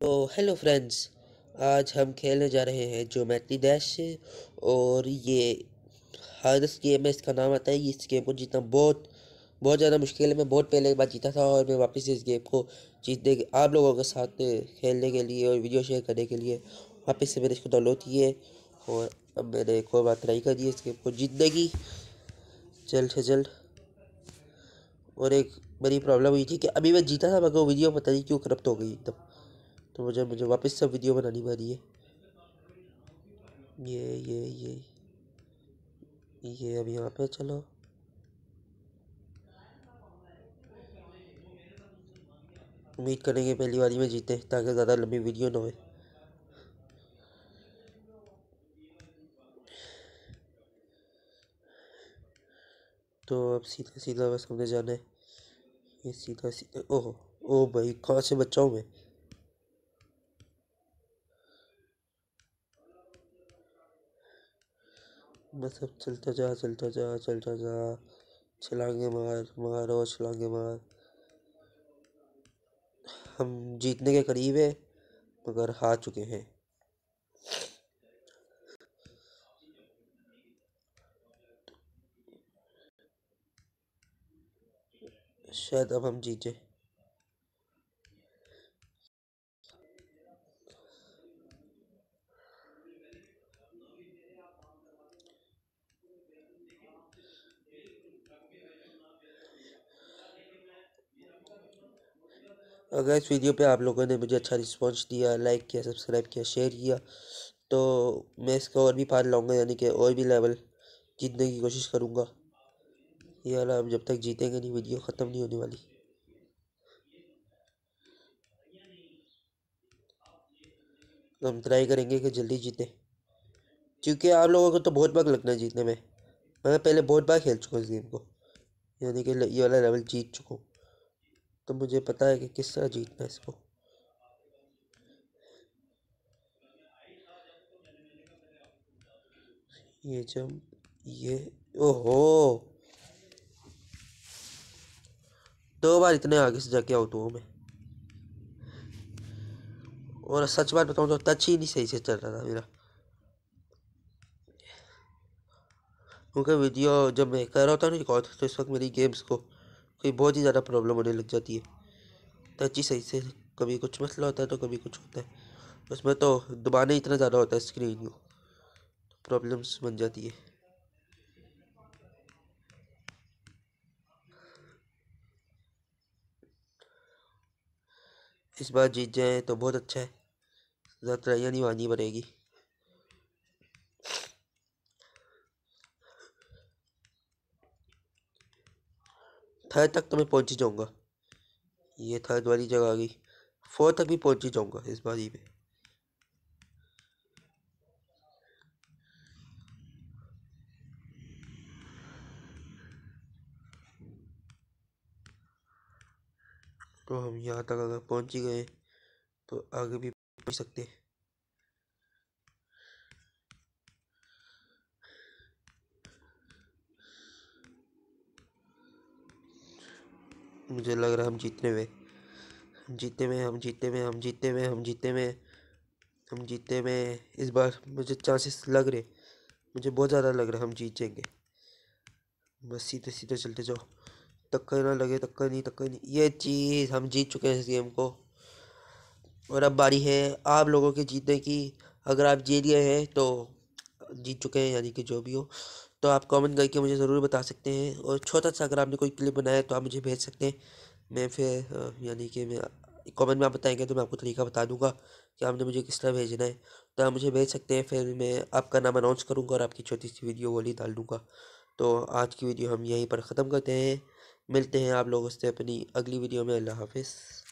तो hello friends आज हम खेलने जा रहे हैं जो मैथी डैश और ये इस गेम है इसका नाम आता है इस गेम को जीतना बहुत बहुत ज़्यादा मुश्किल है मैं बहुत पहले एक बार जीता था और मैं वापस इस गेम को जीतने के आप लोगों के साथ खेलने के लिए और वीडियो शेयर करने के लिए वापस से मैंने इसको डाउनलोड किए और अब मैंने एक और बार ट्राई कर दी इस गेम को जीतने की जल्द से जल्द और एक बड़ी प्रॉब्लम हुई थी कि अभी मैं जीता था मगर वो वीडियो पता नहीं क्यों करप्ट हो गई एकदम तो मुझे मुझे वापस से वीडियो बनानी पड़ी है ये ये ये ये अब यहाँ पे चलो उम्मीद करेंगे पहली बारी में जीते ताकि ज़्यादा लंबी वीडियो ना हो तो अब सीधा सीधा बस हमने जाना है ये सीधा सीधा ओह ओ भाई कहाँ से बचाऊँ मैं बस अब चलता जा चलता जा चलता जा छलांगे मार मार और छलांगे मार हम जीतने के करीब है मगर हार चुके हैं शायद अब हम जीते अगर इस वीडियो पे आप लोगों ने मुझे अच्छा रिस्पांस दिया लाइक किया सब्सक्राइब किया शेयर किया तो मैं इसका और भी पार लाऊंगा यानी कि और भी लेवल जीतने की कोशिश करूँगा ये वाला हम जब तक जीतेंगे नहीं वीडियो ख़त्म नहीं होने वाली तो हम ट्राई करेंगे कि जल्दी जीतें क्योंकि आप लोगों को तो बहुत बार लगना है जीतने में मैं पहले बहुत बार खेल चुका इस गेम को यानी कि ये वाला लेवल जीत चुका हूँ तो मुझे पता है कि किस तरह जीतना है इसको ये जम ये ओहो दो बार इतने आगे से जाके आउट हुआ मैं और सच बात बताऊं तो टच ही नहीं सही से चल रहा था मेरा क्योंकि वीडियो जब मैं कर रहा होता ना रिकॉर्ड तो इस वक्त मेरी गेम्स को कभी बहुत ही ज़्यादा प्रॉब्लम होने लग जाती है टच ही सही से कभी कुछ मसला होता है तो कभी कुछ होता है उसमें तो दबाने इतना ज़्यादा होता है स्क्रीन को तो प्रॉब्लम्स बन जाती है इस बार जीत जाए तो बहुत अच्छा है ज़्यादा तरह नहीं मानी पड़ेगी थर्ड तक तो मैं पहुँच ही जाऊँगा ये थर्ड वाली जगह आ गई फोर तक भी पहुँच ही जाऊँगा इस बारी में तो हम यहाँ तक अगर पहुँच ही गए तो आगे भी पहुँच सकते हैं मुझे लग रहा है हम जीतने में हम जीतने में हम जीतने में हम जीतने में हम जीतने में हम जीतने में इस बार मुझे चांसेस लग रहे मुझे बहुत ज़्यादा लग रहा है हम जीत जाएंगे बस सीधे सीधे चलते जाओ तक्कर ना लगे तक्का नहीं तक्कर नहीं ये चीज़ हम जीत चुके हैं इस गेम को और अब बारी है आप लोगों के जीतने की अगर आप जीत गए हैं तो जीत चुके हैं यानी कि जो भी हो तो आप कमेंट करके मुझे ज़रूर बता सकते हैं और छोटा सा अगर आपने कोई क्लिप बनाया है तो आप मुझे भेज सकते हैं मैं फिर यानी कि मैं कमेंट में आप बताएंगे तो मैं आपको तरीका बता दूंगा कि आपने मुझे किस तरह भेजना है तो आप मुझे भेज सकते हैं फिर मैं आपका नाम अनाउंस करूँगा और आपकी छोटी सी वीडियो वाली डाल दूँगा तो आज की वीडियो हम यहीं पर ख़त्म करते हैं मिलते हैं आप लोगों से अपनी अगली वीडियो में अल्लाह हाफिज़